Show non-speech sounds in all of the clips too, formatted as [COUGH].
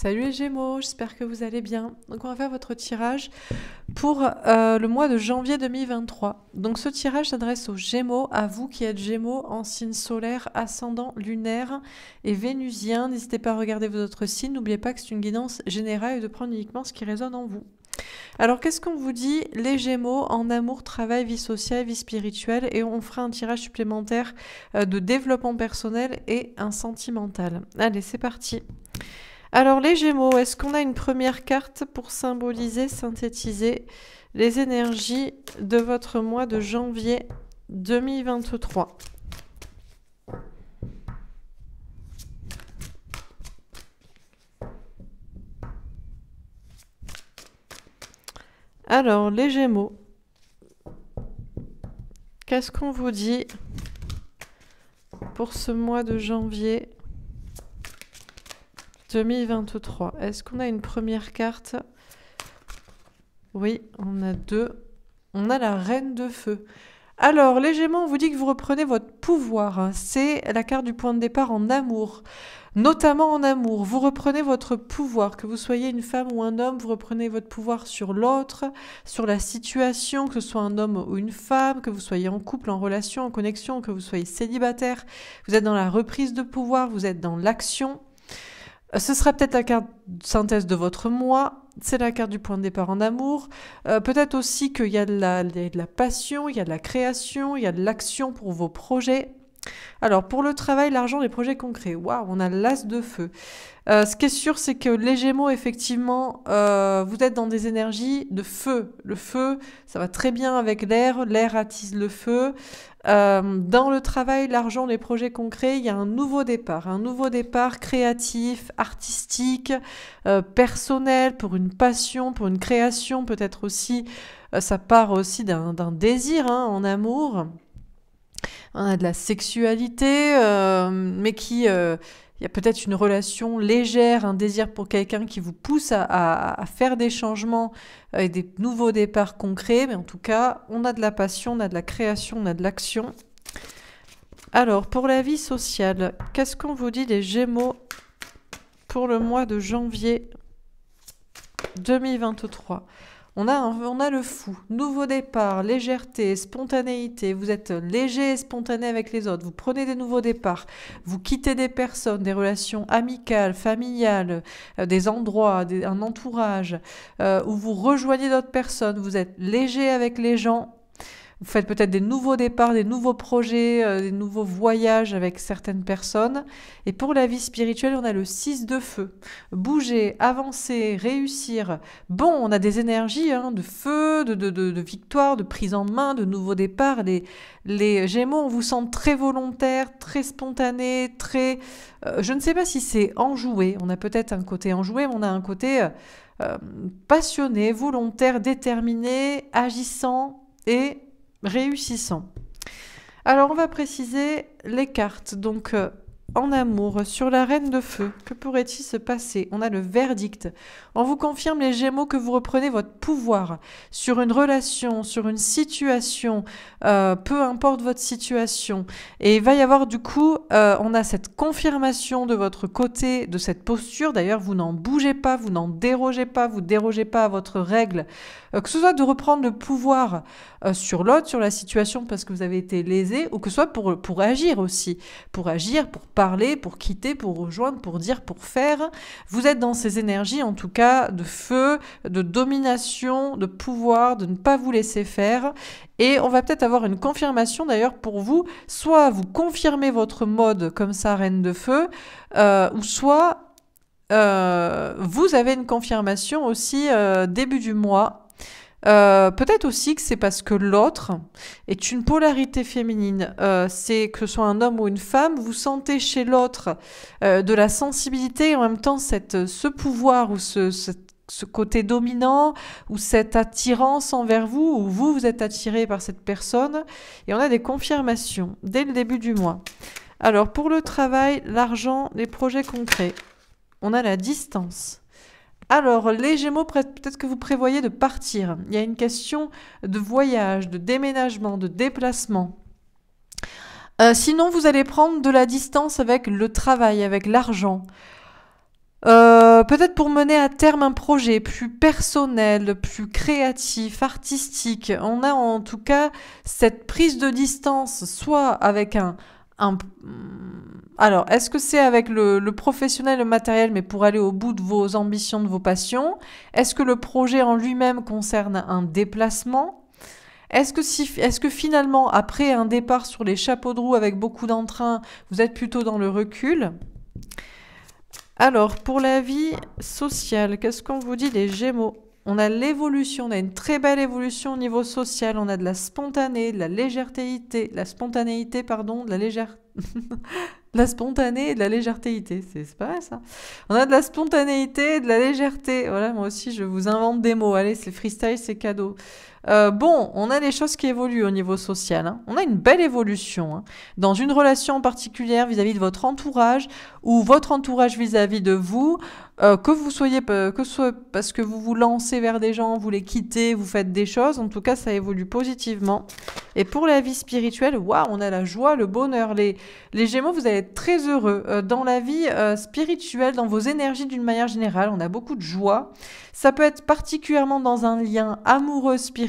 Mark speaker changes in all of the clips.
Speaker 1: Salut les Gémeaux, j'espère que vous allez bien. Donc on va faire votre tirage pour euh, le mois de janvier 2023. Donc ce tirage s'adresse aux Gémeaux, à vous qui êtes Gémeaux en signe solaire, ascendant, lunaire et vénusien. N'hésitez pas à regarder vos autres signes, n'oubliez pas que c'est une guidance générale et de prendre uniquement ce qui résonne en vous. Alors qu'est-ce qu'on vous dit les Gémeaux en amour, travail, vie sociale, vie spirituelle et on fera un tirage supplémentaire euh, de développement personnel et un sentimental. Allez, c'est parti. Alors les Gémeaux, est-ce qu'on a une première carte pour symboliser, synthétiser les énergies de votre mois de janvier 2023 Alors les Gémeaux, qu'est-ce qu'on vous dit pour ce mois de janvier 2023. Est-ce qu'on a une première carte Oui, on a deux. On a la reine de feu. Alors, légèrement, on vous dit que vous reprenez votre pouvoir. C'est la carte du point de départ en amour. Notamment en amour, vous reprenez votre pouvoir, que vous soyez une femme ou un homme, vous reprenez votre pouvoir sur l'autre, sur la situation, que ce soit un homme ou une femme, que vous soyez en couple, en relation, en connexion, que vous soyez célibataire. Vous êtes dans la reprise de pouvoir, vous êtes dans l'action. Euh, ce sera peut-être la carte synthèse de votre moi, c'est la carte du point de départ en amour. Euh, peut-être aussi qu'il y, a de la passion, il y a de la création, il y a de l'action pour vos projets. Alors, pour le travail, l'argent, les projets concrets. Waouh, on a l'as de feu. Euh, ce qui est sûr, c'est que les Gémeaux, effectivement, euh, vous êtes dans des énergies de feu. Le feu, ça va très bien avec l'air. L'air attise le feu. Euh, dans le travail, l'argent, les projets concrets, il y a un nouveau départ, un nouveau départ créatif, artistique, personnel, pour une passion, pour une création, peut-être aussi, ça part aussi d'un désir hein, en amour on hein, a de la sexualité, euh, mais qui... Euh, il y a peut-être une relation légère, un désir pour quelqu'un qui vous pousse à, à, faire des changements et des nouveaux départs concrets. Mais en tout cas, on a de la passion, on a de la création, on a de l'action. Alors, pour la vie sociale, qu'est-ce qu'on vous dit des Gémeaux pour le mois de janvier 2023 on a, on a le fou. Nouveau départ, légèreté, spontanéité. Vous êtes léger et spontané avec les autres. Vous prenez des nouveaux départs. Vous quittez des personnes, des relations amicales, familiales, euh, des endroits, un entourage. Euh, où vous rejoignez d'autres personnes. Vous êtes léger avec les gens vous faites peut-être des nouveaux départs, des nouveaux projets, euh, des nouveaux voyages avec certaines personnes. Et pour la vie spirituelle, on a le 6 de feu. Bouger, avancer, réussir. Bon, on a des énergies hein, de feu, de, de, de, victoire, de prise en main, de nouveaux départs. Les, les Gémeaux, on vous sent très volontaire, très spontané, très... Euh, je ne sais pas si c'est enjoué. On a peut-être un côté enjoué, mais on a un côté... Euh, passionné, volontaire, déterminé, agissant et réussissant. Alors on va préciser les cartes. Donc euh, en amour, sur la reine de feu, que pourrait-il se passer On a le verdict. On vous confirme les Gémeaux que vous reprenez votre pouvoir sur une relation, sur une situation, euh, peu importe votre situation. Et il va y avoir du coup, euh, on a cette confirmation de votre côté, de cette posture. D'ailleurs, vous n'en bougez pas, vous n'en dérogez pas, vous dérogez pas à votre règle. Euh, que ce soit de reprendre le pouvoir sur l'autre, sur la situation parce que vous avez été lésé, ou que ce soit pour, pour agir aussi, pour agir, pour parler, pour quitter, pour rejoindre, pour dire, pour faire. Vous êtes dans ces énergies, en tout cas, de feu, de domination, de pouvoir, de ne pas vous laisser faire. Et on va peut-être avoir une confirmation d'ailleurs pour vous. Soit vous confirmez votre mode comme ça, reine de feu, euh, ou soit euh, vous avez une confirmation aussi euh, début du mois euh, peut-être aussi que c'est parce que l'autre est une polarité féminine. Euh, c'est que ce soit un homme ou une femme, vous sentez chez l'autre euh, de la sensibilité et en même temps cette, ce pouvoir ou ce, côté dominant ou cette attirance envers vous ou vous, vous êtes attiré par cette personne. Et on a des confirmations dès le début du mois. Alors pour le travail, l'argent, les projets concrets, on a la distance. Alors, les Gémeaux, peut-être que vous prévoyez de partir. Il y a une question de voyage, de déménagement, de déplacement. Euh, sinon, vous allez prendre de la distance avec le travail, avec l'argent. Euh, peut-être pour mener à terme un projet plus personnel, plus créatif, artistique. On a en tout cas cette prise de distance, soit avec un alors, est-ce que c'est avec le, professionnel, le matériel, mais pour aller au bout de vos ambitions, de vos passions Est-ce que le projet en lui-même concerne un déplacement est-ce que, que finalement, après un départ sur les chapeaux de roue avec beaucoup d'entrain, vous êtes plutôt dans le recul Alors, pour la vie sociale, qu'est-ce qu'on vous dit les Gémeaux On a l'évolution, on a une très belle évolution au niveau social, on a de la spontanéité, de la légèreté, la spontanéité, pardon, de la légèreté. [LAUGHS] la spontanéité et de la légèreté. C'est pas ça On a de la spontanéité et de la légèreté. Voilà, moi aussi, je vous invente des mots. Allez, c'est freestyle, c'est cadeau. Euh, bon, on a des choses qui évoluent au niveau social. Hein. On a une belle évolution hein. dans une relation particulière vis-à-vis de votre entourage ou votre entourage vis-à-vis de vous. Euh, que vous soyez que soit parce que vous vous lancez vers des gens, vous les quittez, vous faites des choses. En tout cas, ça évolue positivement. Et pour la vie spirituelle, waouh, on a la joie, le bonheur. Les, les Gémeaux, vous allez être très heureux euh, dans la vie spirituelle, dans vos énergies d'une manière générale. On a beaucoup de joie. Ça peut être particulièrement dans un lien amoureux spirituel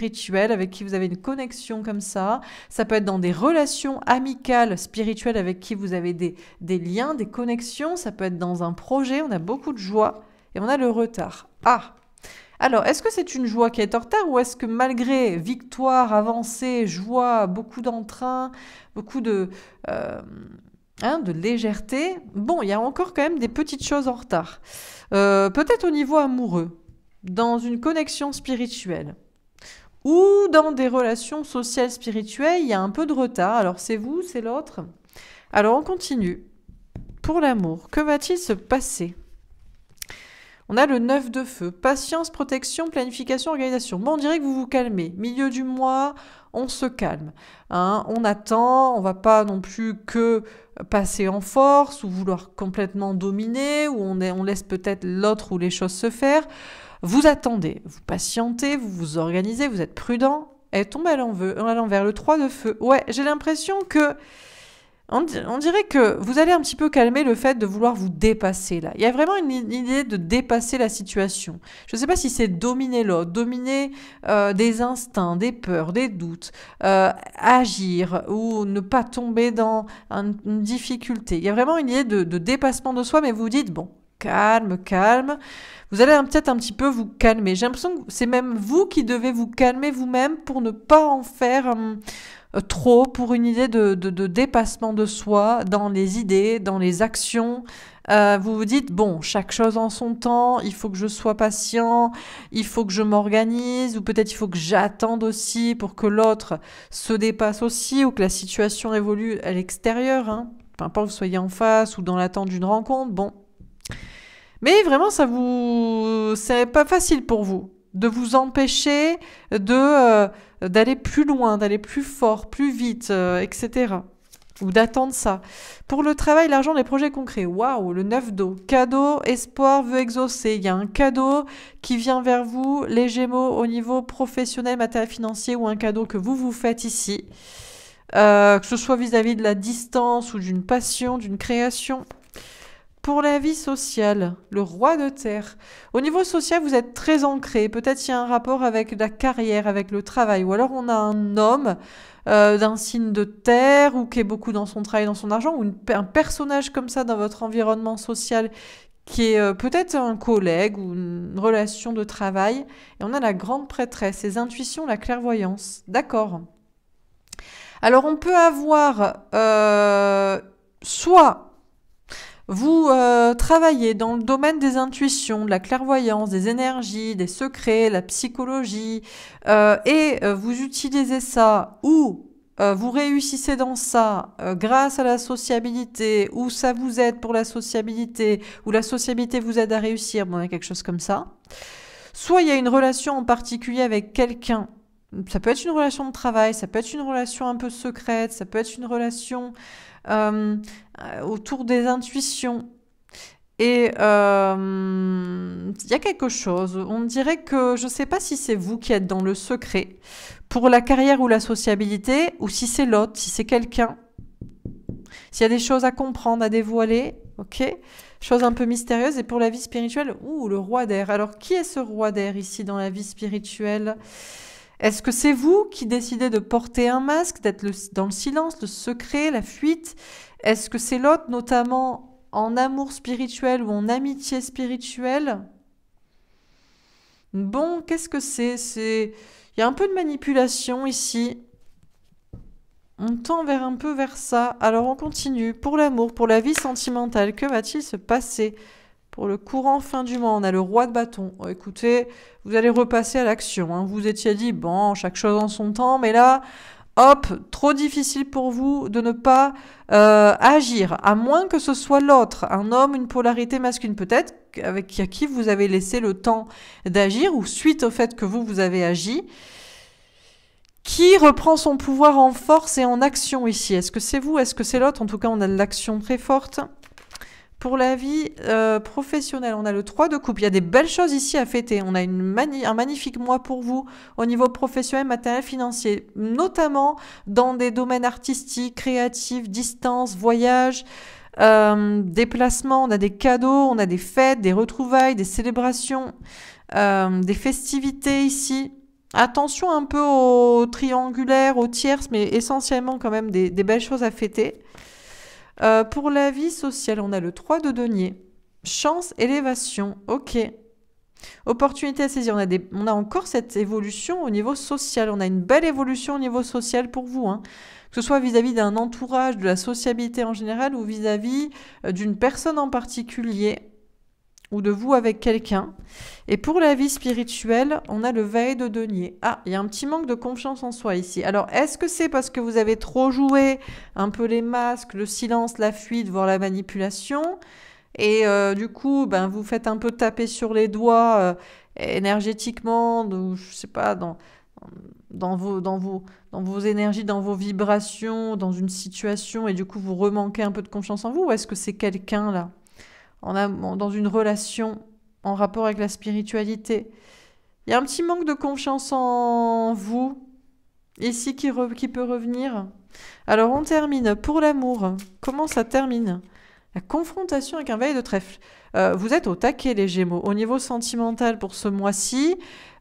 Speaker 1: avec qui vous avez une connexion comme ça. Ça peut être dans des relations amicales spirituelles avec qui vous avez des, liens, des connexions. Ça peut être dans un projet. On a beaucoup de joie et on a le retard. Ah alors, est-ce que c'est une joie qui est en retard ou est-ce que malgré victoire, avancée, joie, beaucoup d'entrain, beaucoup de, euh, hein, de légèreté, bon, il y a encore quand même des petites choses en retard. Euh, peut-être au niveau amoureux, dans une connexion spirituelle ou dans des relations sociales, spirituelles, il y a un peu de retard. Alors c'est vous, c'est l'autre. Alors on continue. Pour l'amour, que va-t-il se passer on a le 9 de feu. Patience, protection, planification, organisation. Bon, on dirait que vous vous calmez. Milieu du mois, on se calme. Hein. on attend, on va pas non plus que passer en force ou vouloir complètement dominer, ou on, on laisse peut-être l'autre ou les choses se faire. Vous attendez, vous patientez, vous vous organisez, vous êtes prudent. Elle tombe à l'envers, le 3 de feu. Ouais, j'ai l'impression que... On, dirait que vous allez un petit peu calmer le fait de vouloir vous dépasser là. Il y a vraiment une, idée de dépasser la situation. Je ne sais pas si c'est dominer l'autre, dominer euh, des instincts, des peurs, des doutes, euh, agir ou ne pas tomber dans une difficulté. Il y a vraiment une idée de, de dépassement de soi, mais vous dites, bon, calme, calme. Vous allez peut-être un petit peu vous calmer. J'ai l'impression que c'est même vous qui devez vous calmer vous-même pour ne pas en faire hum, euh, trop, pour une idée de, dépassement de soi dans les idées, dans les actions. Euh, vous vous dites, bon, chaque chose en son temps, il faut que je sois patient, il faut que je m'organise, ou peut-être il faut que j'attende aussi pour que l'autre se dépasse aussi, ou que la situation évolue à l'extérieur, hein. peu importe vous soyez en face ou dans l'attente d'une rencontre, bon, mais vraiment, ça vous, c'est pas facile pour vous de vous empêcher de euh, d'aller plus loin, d'aller plus fort, plus vite, euh, etc. Ou d'attendre ça. Pour le travail, l'argent, les projets concrets. Waouh, le 9 d'eau. Cadeau, espoir, veut exaucer. Il y a un cadeau qui vient vers vous, les Gémeaux, au niveau professionnel, matériel financier, ou un cadeau que vous vous faites ici. Euh, que ce soit vis à -vis de la distance ou d'une passion, d'une création. Pour la vie sociale, le roi de terre. Au niveau social, vous êtes très ancré. Peut-être qu'il y a un rapport avec la carrière, avec le travail. Ou alors on a un homme euh, d'un signe de terre ou qui est beaucoup dans son travail, dans son argent, ou un personnage comme ça dans votre environnement social qui est euh, peut-être un collègue ou une relation de travail. Et on a la grande prêtresse, les intuitions, la clairvoyance. D'accord. Alors on peut avoir euh, soit vous euh, travaillez dans le domaine des intuitions, de la clairvoyance, des énergies, des secrets, la psychologie, euh, et euh, vous utilisez ça ou vous réussissez dans ça grâce à la sociabilité, ou ça vous aide pour la sociabilité, ou la sociabilité vous aide à réussir, bon, a quelque chose comme ça. Soit il y a une relation en particulier avec quelqu'un ça peut être une relation de travail, ça peut être une relation un peu secrète, ça peut être une relation euh, euh, autour des intuitions. Et euh, il y a quelque chose, on dirait que je ne sais pas si c'est vous qui êtes dans le secret pour la carrière ou la sociabilité, ou si c'est l'autre, si c'est quelqu'un, s'il y a des choses à comprendre, à dévoiler, ok Chose un peu mystérieuse. Et pour la vie spirituelle, ou le roi d'air. Alors, qui est ce roi d'air ici dans la vie spirituelle est-ce que c'est vous qui décidez de porter un masque, d'être dans le silence, le secret, la fuite Est-ce que c'est l'autre, notamment en amour spirituel ou en amitié spirituelle Bon, qu'est-ce que c'est C'est il y a un peu de manipulation ici. On tend vers un peu vers ça. Alors on continue. Pour l'amour, pour la vie sentimentale, que va-t-il se passer pour le courant fin du mois, on a le roi de bâton. Oh, écoutez, vous allez repasser à l'action. Hein. Vous étiez dit, bon, chaque chose en son temps, mais là, hop, trop difficile pour vous de ne pas euh, agir, à moins que ce soit l'autre, un homme, une polarité masculine peut-être, avec qui vous avez laissé le temps d'agir, ou suite au fait que vous, vous avez agi. Qui reprend son pouvoir en force et en action ici Est-ce que c'est vous Est-ce que c'est l'autre En tout cas, on a de l'action très forte. Pour la vie euh, professionnelle, on a le 3 de coupe. Il y a des belles choses ici à fêter. On a une un magnifique mois pour vous au niveau professionnel, matériel, financier, notamment dans des domaines artistiques, créatifs, distance, voyage. Euh, déplacements, on a des cadeaux, on a des fêtes, des retrouvailles, des célébrations, euh, des festivités ici. Attention un peu au triangulaire, aux tierces, mais essentiellement quand même des belles choses à fêter. Euh, pour la vie sociale, on a le 3 de denier. Chance, élévation, ok. Opportunité à saisir, on a, on a encore cette évolution au niveau social. On a une belle évolution au niveau social pour vous. Hein. Que ce soit vis-à-vis d'un entourage, de la sociabilité en général ou vis-à-vis euh, d'une personne en particulier ou de vous avec quelqu'un. Et pour la vie spirituelle, on a le veil de denier. Ah, il y a un petit manque de confiance en soi ici. Alors, est-ce que c'est parce que vous avez trop joué un peu les masques, le silence, la fuite, voire la manipulation Et euh, du coup, ben, vous faites un peu taper sur les doigts euh, énergétiquement, ou je sais pas, dans, dans vos, dans, vos, dans vos énergies, dans vos vibrations, dans une situation, et du coup, vous remanquez un peu de confiance en vous Ou est-ce que c'est quelqu'un là dans une relation en rapport avec la spiritualité. Il y a un petit manque de confiance en vous ici qui, peut revenir. Alors on termine. Pour l'amour, comment ça termine La confrontation avec un veille de trèfle. Euh, vous êtes au taquet les Gémeaux. Au niveau sentimental pour ce mois-ci,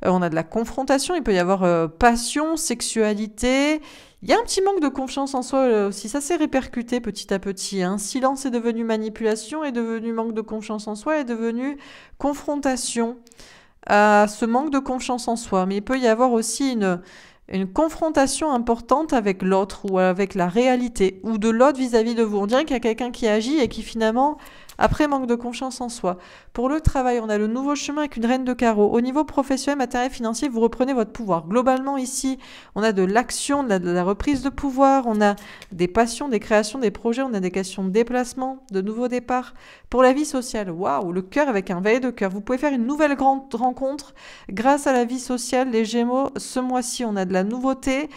Speaker 1: euh, on a de la confrontation. Il peut y avoir euh, passion, sexualité. Il y a un petit manque de confiance en soi euh, aussi, ça s'est répercuté petit à petit. Un hein. Silence est devenu manipulation, est devenu manque de confiance en soi, est devenu confrontation à ce manque de confiance en soi. Mais il peut y avoir aussi une, une confrontation importante avec l'autre ou avec la réalité ou de l'autre vis-à-vis de vous. On dirait qu'il y a quelqu'un qui agit et qui finalement après, manque de confiance en soi. Pour le travail, on a le nouveau chemin avec une reine de carreau. Au niveau professionnel, matériel, financier, vous reprenez votre pouvoir. Globalement, ici, on a de l'action, de, la, reprise de pouvoir, on a des passions, des créations, des projets, on a des questions de déplacement, de nouveaux départs. Pour la vie sociale, waouh, le cœur avec un valet de cœur. Vous pouvez faire une nouvelle grande rencontre grâce à la vie sociale. Les Gémeaux, ce mois-ci, on a de la nouveauté.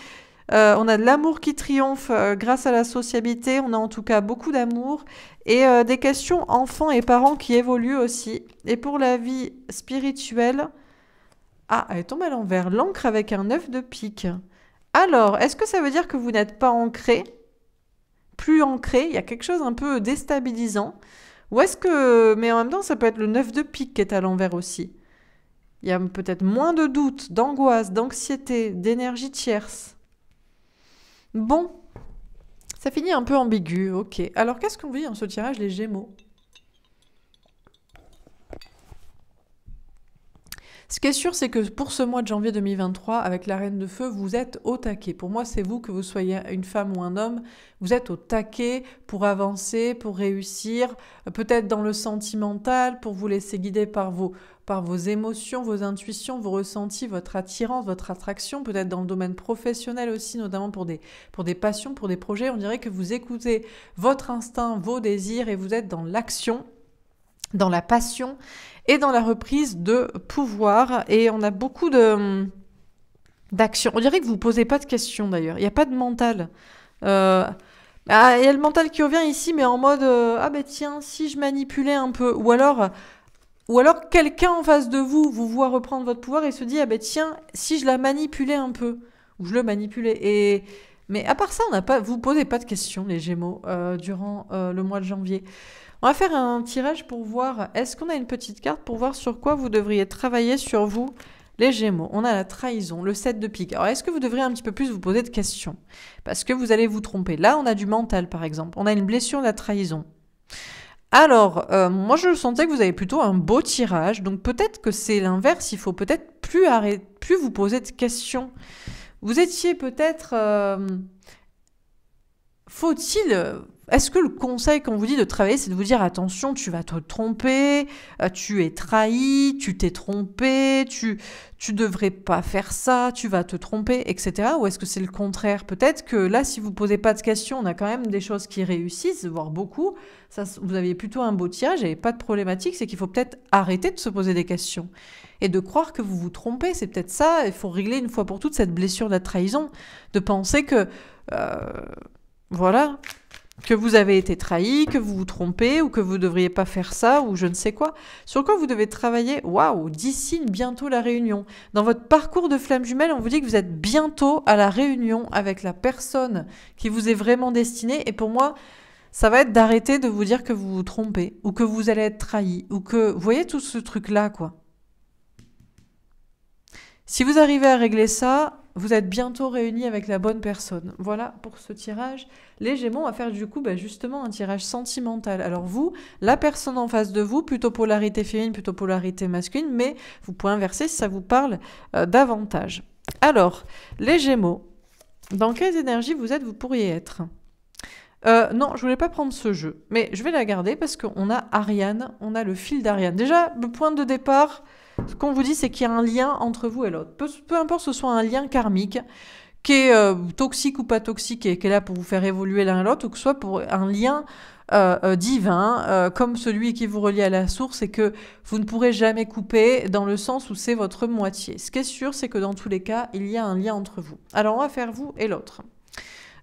Speaker 1: Euh, on a de l'amour qui triomphe euh, grâce à la sociabilité. On a en tout cas beaucoup d'amour et euh, des questions enfants et parents qui évoluent aussi. Et pour la vie spirituelle, ah, elle tombe à l'envers. L'encre avec un œuf de pique. Alors, est-ce que ça veut dire que vous n'êtes pas ancré Plus ancré, il y a quelque chose un peu déstabilisant. Ou est-ce que... Mais en même temps, ça peut être le 9 de pique qui est à l'envers aussi. Il y a peut-être moins de doutes, d'angoisse, d'anxiété, d'énergie tierce. Bon, ça finit un peu ambigu, ok. Alors qu'est-ce qu'on vit en ce tirage, les Gémeaux Ce qui est sûr, c'est que pour ce mois de janvier 2023, avec la Reine de Feu, vous êtes au taquet. Pour moi, c'est vous, que vous soyez une femme ou un homme, vous êtes au taquet pour avancer, pour réussir, euh, peut-être dans le sentimental, pour vous laisser guider par vos, par vos émotions, vos intuitions, vos ressentis, votre attirance, votre attraction, peut-être dans le domaine professionnel aussi, notamment pour des, pour des passions, pour des projets. On dirait que vous écoutez votre instinct, vos désirs et vous êtes dans l'action dans la passion et dans la reprise de pouvoir. Et on a beaucoup de d'action. On dirait que vous posez pas de questions d'ailleurs. Il n'y a pas de mental. Euh, ah, il y a le mental qui revient ici, mais en mode euh, ah ben tiens, si je manipulais un peu, ou alors ou alors quelqu'un en face de vous vous voit reprendre votre pouvoir et se dit ah ben tiens, si je la manipulais un peu, ou je le manipulais et mais à part ça, on n'a pas, vous posez pas de questions, les Gémeaux, euh, durant euh, le mois de janvier. On va faire un tirage pour voir, est-ce qu'on a une petite carte pour voir sur quoi vous devriez travailler sur vous, les Gémeaux. On a la trahison, le 7 de pique. Alors, est-ce que vous devriez un petit peu plus vous poser de questions Parce que vous allez vous tromper. Là, on a du mental, par exemple. On a une blessure de la trahison. Alors, euh, moi je sentais que vous avez plutôt un beau tirage, donc peut-être que c'est l'inverse, il faut peut-être plus, plus vous poser de questions. Vous étiez peut-être... Euh, faut-il est-ce que le conseil qu'on vous dit de travailler, c'est de vous dire attention, tu vas te tromper, euh, tu es trahi, tu t'es trompé, tu tu devrais pas faire ça, tu vas te tromper, etc. Ou est-ce que c'est le contraire Peut-être que là, si vous posez pas de questions, on a quand même des choses qui réussissent, voire beaucoup. Ça, vous aviez plutôt un beau tirage et pas de problématique, c'est qu'il faut peut-être arrêter de se poser des questions et de croire que vous vous trompez. C'est peut-être ça. Il faut régler une fois pour toutes cette blessure de la trahison, de penser que euh, voilà, que vous avez été trahi, que vous vous trompez, ou que vous ne devriez pas faire ça, ou je ne sais quoi, sur quoi vous devez travailler, waouh, d'ici bientôt la réunion. Dans votre parcours de flamme jumelle, on vous dit que vous êtes bientôt à la réunion avec la personne qui vous est vraiment destinée, et pour moi, ça va être d'arrêter de vous dire que vous vous trompez, ou que vous allez être trahi, ou que, vous voyez tout ce truc-là, quoi. Si vous arrivez à régler ça, vous êtes bientôt réunis avec la bonne personne. Voilà pour ce tirage. Les Gémeaux, on va faire du coup bah, justement un tirage sentimental. Alors vous, la personne en face de vous, plutôt polarité féminine, plutôt polarité masculine, mais vous pouvez inverser si ça vous parle euh, davantage. Alors, les Gémeaux, dans quelles énergies vous êtes, vous pourriez être euh, non, je voulais pas prendre ce jeu, mais je vais la garder parce qu'on a Ariane, on a le fil d'Ariane. Déjà, le point de départ, ce qu'on vous dit, c'est qu'il y a un lien entre vous et l'autre. Peu, importe ce soit un lien karmique, qui est euh, toxique ou pas toxique, et qui est là pour vous faire évoluer l'un et l'autre, ou que ce soit pour un lien euh, euh, divin, comme celui qui vous relie à la source, et que vous ne pourrez jamais couper dans le sens où c'est votre moitié. Ce qui est sûr, c'est que dans tous les cas, il y a un lien entre vous. Alors on va faire vous et l'autre.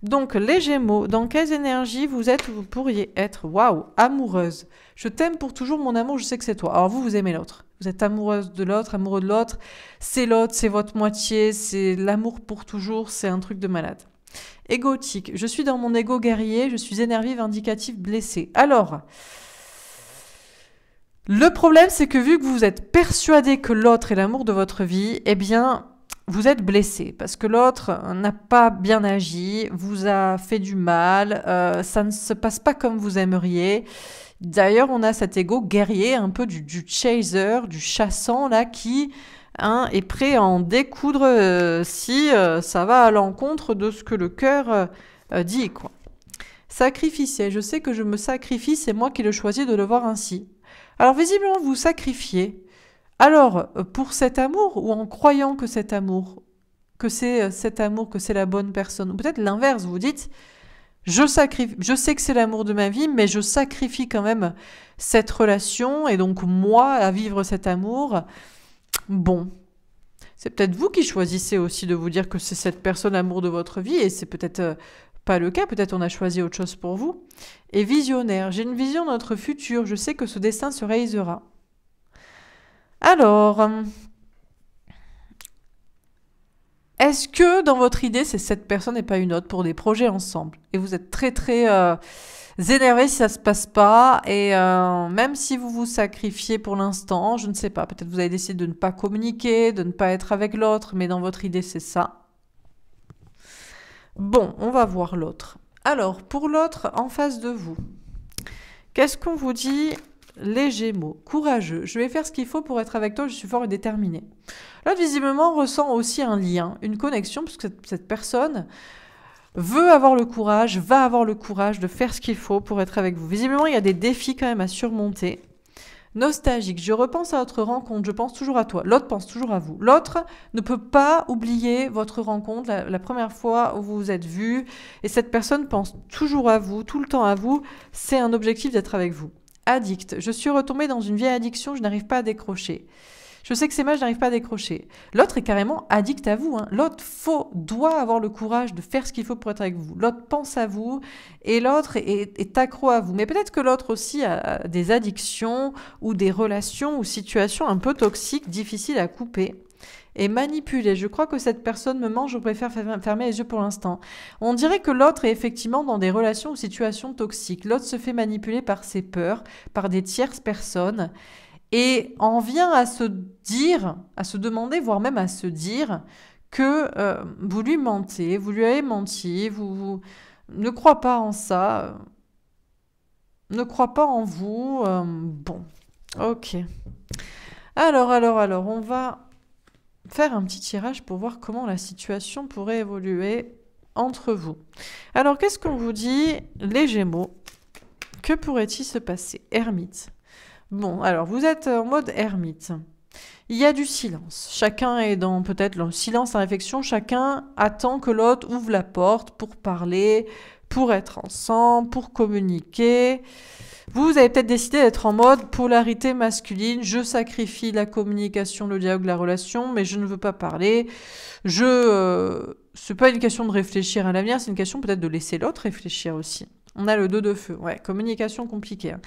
Speaker 1: Donc les Gémeaux, dans quelles énergies vous êtes vous pourriez être Waouh, amoureuse. Je t'aime pour toujours mon amour, je sais que c'est toi. Alors vous, vous aimez l'autre. Vous êtes amoureuse de l'autre, amoureux de l'autre. C'est l'autre, c'est votre moitié, c'est l'amour pour toujours, c'est un truc de malade. Égotique, je suis dans mon égo guerrier, je suis énervée, vindicative, blessée. Alors, le problème c'est que vu que vous êtes persuadé que l'autre est l'amour de votre vie, eh bien, vous êtes blessé parce que l'autre n'a pas bien agi, vous a fait du mal, euh, ça ne se passe pas comme vous aimeriez. D'ailleurs, on a cet ego guerrier, un peu du, chaser, du chassant, là, qui hein, est prêt à en découdre euh, si euh, ça va à l'encontre de ce que le cœur dit, quoi. Sacrifier. je sais que je me sacrifie, c'est moi qui le choisis de le voir ainsi. Alors visiblement, vous sacrifiez alors, euh, pour cet amour, ou en croyant que cet amour, que c'est euh, cet amour, que c'est la bonne personne, ou peut-être l'inverse, vous dites, je, sacrifie, je sais que c'est l'amour de ma vie, mais je sacrifie quand même cette relation, et donc moi, à vivre cet amour. Bon, c'est peut-être vous qui choisissez aussi de vous dire que c'est cette personne l'amour de votre vie, et c'est peut-être euh, pas le cas, peut-être on a choisi autre chose pour vous. Et visionnaire, j'ai une vision de notre futur, je sais que ce destin se réalisera. Alors, euh, est-ce que dans votre idée, c'est cette personne et pas une autre pour des projets ensemble Et vous êtes très très euh, énervé si ça se passe pas. Et euh, même si vous vous sacrifiez pour l'instant, je ne sais pas, peut-être vous avez décidé de ne pas communiquer, de ne pas être avec l'autre, mais dans votre idée, c'est ça. Bon, on va voir l'autre. Alors, pour l'autre en face de vous, qu'est-ce qu'on vous dit les Gémeaux, courageux, je vais faire ce qu'il faut pour être avec toi, je suis fort et déterminé. L'autre, visiblement, ressent aussi un lien, une connexion, puisque cette personne veut avoir le courage, va avoir le courage de faire ce qu'il faut pour être avec vous. Visiblement, il y a des défis quand même à surmonter. Nostalgique, je repense à votre rencontre, je pense toujours à toi. L'autre pense toujours à vous. L'autre ne peut pas oublier votre rencontre, la, la première fois où vous vous êtes vus. Et cette personne pense toujours à vous, tout le temps à vous. C'est un objectif d'être avec vous addict. Je suis retombée dans une vieille addiction, je n'arrive pas à décrocher. Je sais que c'est mal, je n'arrive pas à décrocher. L'autre est carrément addict à vous. Hein. L'autre faut, doit avoir le courage de faire ce qu'il faut pour être avec vous. L'autre pense à vous et l'autre est, est, accro à vous. Mais peut-être que l'autre aussi a des addictions ou des relations ou situations un peu toxiques, difficiles à couper et Je crois que cette personne me ment, je préfère fermer les yeux pour l'instant. On dirait que l'autre est effectivement dans des relations ou situations toxiques. L'autre se fait manipuler par ses peurs, par des tierces personnes et en vient à se dire, à se demander, voire même à se dire que euh, vous lui mentez, vous lui avez menti, vous, ne croyez pas en ça, euh, ne crois pas en vous. Euh, bon, ok. Alors, alors, alors, on va faire un petit tirage pour voir comment la situation pourrait évoluer entre vous. Alors, qu'est-ce qu'on vous dit, les Gémeaux Que pourrait-il se passer Ermite. Bon, alors, vous êtes en mode ermite. Il y a du silence. Chacun est dans peut-être le silence à réflexion. Chacun attend que l'autre ouvre la porte pour parler, pour être ensemble, pour communiquer. Vous avez peut-être décidé d'être en mode polarité masculine, je sacrifie la communication, le dialogue, la relation, mais je ne veux pas parler. Je euh, c'est pas une question de réfléchir à l'avenir, c'est une question peut-être de laisser l'autre réfléchir aussi. On a le dos de feu. Ouais, communication compliquée. Hein.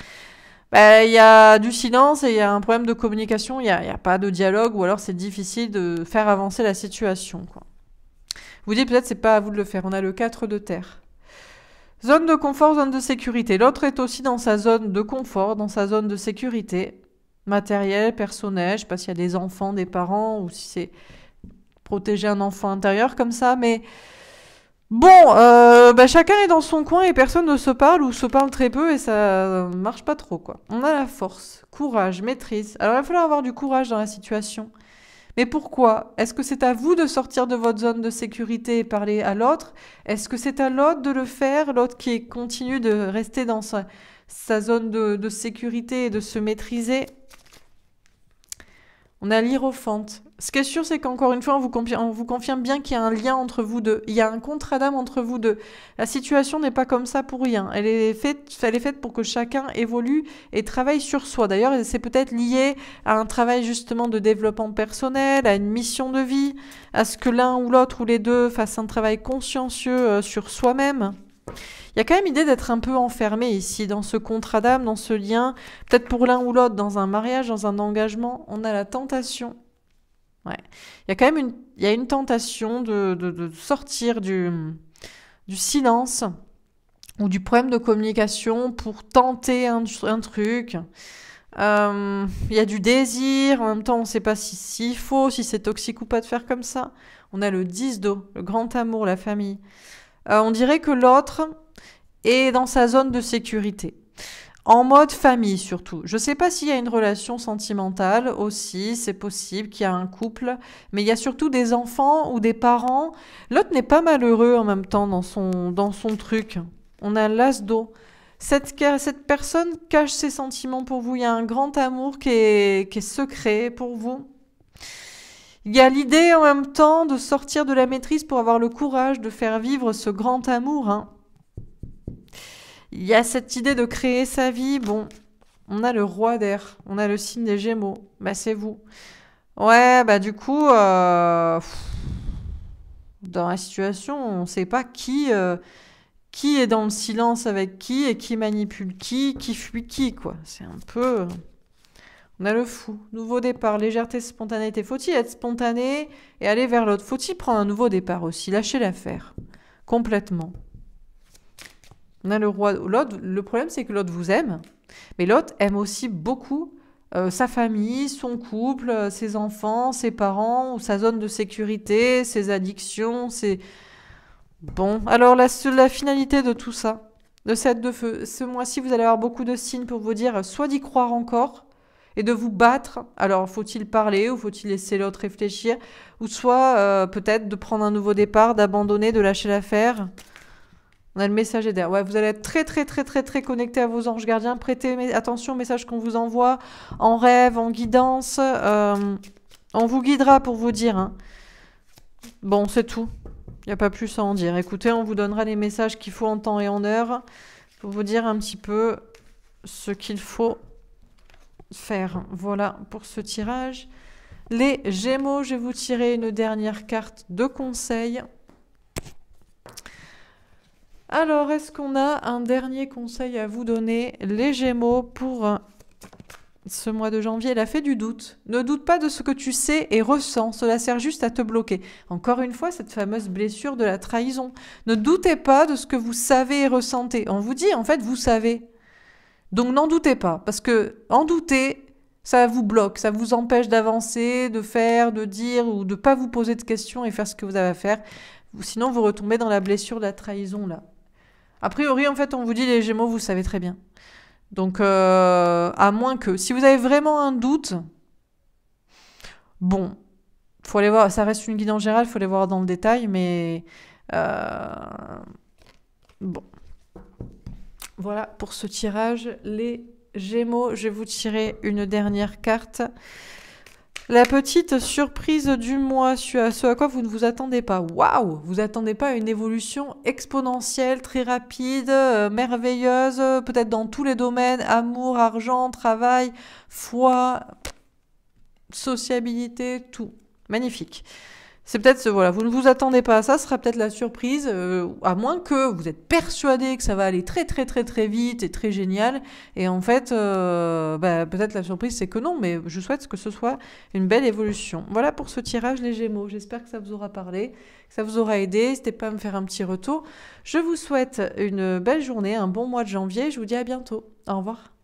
Speaker 1: Bah, il y a du silence et il y a un problème de communication, il n'y a, pas de dialogue, ou alors c'est difficile de faire avancer la situation. Vous dites peut-être c'est pas à vous de le faire. On a le 4 de terre. Zone de confort, zone de sécurité. L'autre est aussi dans sa zone de confort, dans sa zone de sécurité. Matériel, personnel, je sais pas s'il y a des enfants, des parents, ou si c'est protéger un enfant intérieur comme ça, mais... Bon, euh, bah, chacun est dans son coin et personne ne se parle ou se parle très peu et ça marche pas trop quoi. On a la force, courage, maîtrise. Alors il va falloir avoir du courage dans la situation. Mais pourquoi Est-ce que c'est à vous de sortir de votre zone de sécurité et parler à l'autre Est-ce que c'est à l'autre de le faire, l'autre qui continue de rester dans sa, zone de, sécurité et de se maîtriser On a l'hyrophante. Ce qui est sûr, c'est qu'encore une fois, on vous, confirme, on vous confirme bien qu'il y a un lien entre vous deux. Il y a un contrat d'âme entre vous deux. La situation n'est pas comme ça pour rien. Elle est faite, elle est faite pour que chacun évolue et travaille sur soi. D'ailleurs, c'est peut-être lié à un travail justement de développement personnel, à une mission de vie, à ce que l'un ou l'autre ou les deux fassent un travail consciencieux euh, sur soi-même. Il y a quand même idée d'être un peu enfermé ici, dans ce contrat d'âme, dans ce lien. Peut-être pour l'un ou l'autre, dans un mariage, dans un engagement, on a la tentation il y a quand même une, il a une tentation de, sortir du, du silence ou du problème de communication pour tenter un, truc. Euh, il y a du désir, en même temps on ne sait pas s'il si faut, si c'est toxique ou pas de faire comme ça. On a le 10 d'eau, le grand amour, la famille. Euh, on dirait que l'autre est dans sa zone de sécurité. En mode famille surtout. Je ne sais pas s'il y a une relation sentimentale aussi, c'est possible qu'il y a un couple, mais il y a surtout des enfants ou des parents. L'autre n'est pas malheureux en même temps dans son, dans son truc. On a l'as d'eau. Cette, personne cache ses sentiments pour vous. Il y a un grand amour qui est, secret pour vous. Il y a l'idée en même temps de sortir de la maîtrise pour avoir le courage de faire vivre ce grand amour. Hein. Il y a cette idée de créer sa vie. Bon, on a le roi d'air, on a le signe des gémeaux. Bah, c'est vous. Ouais, bah du coup, euh, dans la situation, on ne sait pas qui, euh, qui est dans le silence avec qui et qui manipule qui, qui fuit qui, quoi. C'est un peu... On a le fou. Nouveau départ, légèreté, spontanéité. Faut-il être spontané et aller vers l'autre Faut-il prendre un nouveau départ aussi Lâcher l'affaire. Complètement. On a le roi, l'autre, le problème c'est que l'autre vous aime, mais l'autre aime aussi beaucoup euh, sa famille, son couple, euh, ses enfants, ses parents, sa zone de sécurité, ses addictions, ses... Bon, alors la, finalité de tout ça, de cette de feu, ce mois-ci vous allez avoir beaucoup de signes pour vous dire soit d'y croire encore, et de vous battre. Alors, faut-il parler ou faut-il laisser l'autre réfléchir Ou soit, euh, peut-être, de prendre un nouveau départ, d'abandonner, de lâcher l'affaire on a le message d'air. Ouais, vous allez être très, très, très, très, très connecté à vos anges gardiens. Prêtez attention aux messages qu'on vous envoie en rêve, en guidance. Euh, on vous guidera pour vous dire. Hein. Bon, c'est tout. Il n'y a pas plus à en dire. Écoutez, on vous donnera les messages qu'il faut en temps et en heure pour vous dire un petit peu ce qu'il faut faire. Voilà pour ce tirage. Les Gémeaux, je vais vous tirer une dernière carte de conseil. Alors, est-ce qu'on a un dernier conseil à vous donner, les Gémeaux, pour euh, ce mois de janvier, la fée du doute. Ne doute pas de ce que tu sais et ressens, cela sert juste à te bloquer. Encore une fois, cette fameuse blessure de la trahison. Ne doutez pas de ce que vous savez et ressentez. On vous dit, en fait, vous savez. Donc n'en doutez pas, parce que en douter, ça vous bloque, ça vous empêche d'avancer, de faire, de dire, ou de ne pas vous poser de questions et faire ce que vous avez à faire. Sinon, vous retombez dans la blessure de la trahison, là. A priori, en fait, on vous dit les Gémeaux, vous savez très bien. Donc, euh, à moins que, si vous avez vraiment un doute, bon, faut aller voir. Ça reste une guide général, générale, faut les voir dans le détail, mais euh, bon. Voilà pour ce tirage, les Gémeaux. Je vais vous tirer une dernière carte. La petite surprise du mois, ce à quoi vous ne vous attendez pas. Waouh Vous attendez pas à une évolution exponentielle, très rapide, euh, merveilleuse, euh, peut-être dans tous les domaines, amour, argent, travail, foi, sociabilité, tout. Magnifique. C'est peut-être, voilà, vous ne vous attendez pas à ça, ce sera peut-être la surprise, euh, à moins que vous êtes persuadé que ça va aller très très très très vite et très génial. Et en fait, euh, bah, peut-être la surprise c'est que non, mais je souhaite que ce soit une belle évolution. Voilà pour ce tirage les Gémeaux. J'espère que ça vous aura parlé, que ça vous aura aidé. N'hésitez pas à me faire un petit retour. Je vous souhaite une belle journée, un bon mois de janvier. Je vous dis à bientôt. Au revoir.